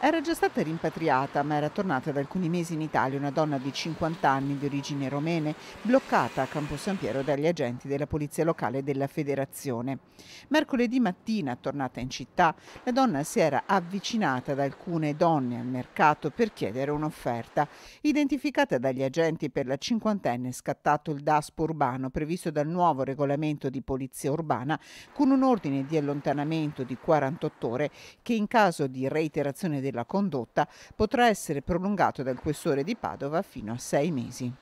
Era già stata rimpatriata, ma era tornata da alcuni mesi in Italia una donna di 50 anni di origine romene, bloccata a Campo San Piero dagli agenti della polizia locale della federazione. Mercoledì mattina, tornata in città, la donna si era avvicinata ad alcune donne al mercato per chiedere un'offerta. Identificata dagli agenti per la cinquantenne scattato il DASPO urbano previsto dal nuovo regolamento di polizia urbana con un ordine di allontanamento di 48 ore che in caso di reiterazione del della condotta potrà essere prolungato dal questore di Padova fino a sei mesi.